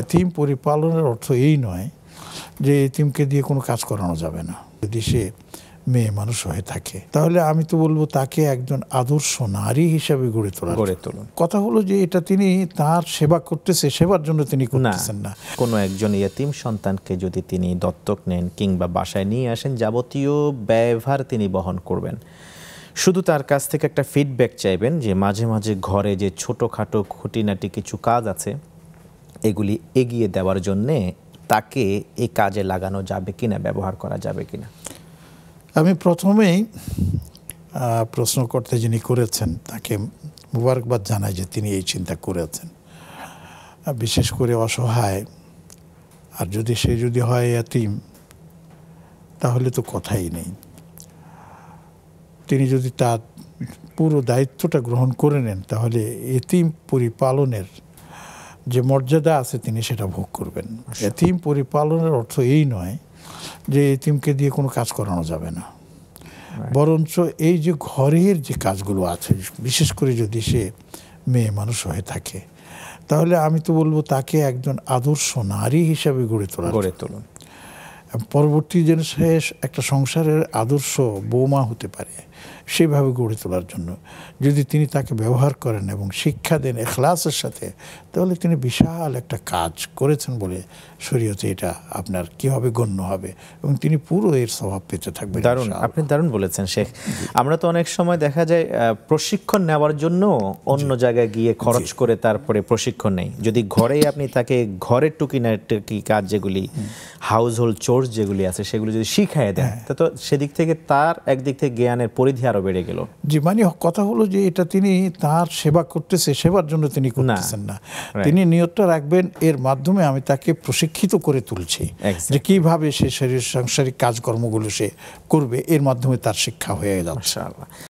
এতিম পরিপালনের অর্থ এই নয় যে এতিমকে দিয়ে কোনো কাজ করানো যাবে না যদি সে মেয়ে মানুষ হয়ে থাকে তাহলে আমি তো বলবো তাকে একজন আদর্শ নারী হিসাবে গড়ে তোলা গড়ে তোলেন কথা হলো যে এটা তিনি তার সেবা করতেছে সেবার জন্য তিনি করতেছেন না কোনো একজন ইয়েতিম সন্তানকে যদি তিনি দত্তক নেন কিংবা বাসায় নিয়ে আসেন যাবতীয় ব্যয়ভার তিনি বহন করবেন শুধু তার কাছ থেকে একটা ফিডব্যাক চাইবেন যে মাঝে মাঝে ঘরে যে ছোটোখাটো খুঁটিনাটি কিছু কাজ আছে এগুলি এগিয়ে দেওয়ার জন্যে তাকে এই কাজে লাগানো যাবে কি না ব্যবহার করা যাবে কি না আমি প্রথমেই প্রশ্ন করতে যিনি করেছেন তাকে মুবারকবাদ জানাই যে তিনি এই চিন্তা করেছেন বিশেষ করে অসহায় আর যদি সে যদি হয় এতিম তাহলে তো কথাই নেই তিনি যদি তার পুরো দায়িত্বটা গ্রহণ করে নেন তাহলে এতিম পরিপালনের যে মর্যাদা আছে তিনি সেটা ভোগ করবেন আচ্ছা। এতিম পরিপালনের অর্থ এই নয় যে এতিমকে দিয়ে কোনো কাজ করানো যাবে না বরঞ্চ এই যে ঘরের যে কাজগুলো আছে বিশেষ করে যদি সে মেয়ে মানুষ হয়ে থাকে তাহলে আমি তো বলবো তাকে একজন আদর্শ নারী হিসাবে গড়ে তোলা গড়ে তুলুন পরবর্তী যেন একটা সংসারের আদর্শ বৌমা হতে পারে সেভাবে গড়ে তোলার জন্য যদি তিনি তাকে ব্যবহার করেন এবং শিক্ষা দেন এখলাসের সাথে তাহলে তিনি বিশাল একটা কাজ করেছেন বলে শরীয়তে এটা আপনার কীভাবে গণ্য হবে এবং তিনি পুরো এর স্বভাব পেতে থাকবেন দারুণ আপনি দারুণ বলেছেন শেখ আমরা তো অনেক সময় দেখা যায় প্রশিক্ষণ নেওয়ার জন্য অন্য জায়গায় গিয়ে খরচ করে তারপরে প্রশিক্ষণ নেই যদি ঘরেই আপনি তাকে ঘরের টুকি কাজ যেগুলি হাউস হোল্ড চোর কোর্স যেগুলি আছে সেগুলো যদি শিখাই দেন হ্যাঁ। তা তো সেদিক থেকে তার একদিক থেকে জ্ঞানের পরিধি আরও বেড়ে গেল জি মানে কথা হলো যে এটা তিনি তার সেবা করতেছে সেবার জন্য তিনি করতেছেন না তিনি নিয়তটা রাখবেন এর মাধ্যমে আমি তাকে প্রশিক্ষিত করে তুলছি যে কিভাবে সে শরীর সাংসারিক কাজকর্মগুলো সে করবে এর মাধ্যমে তার শিক্ষা হয়ে যাচ্ছে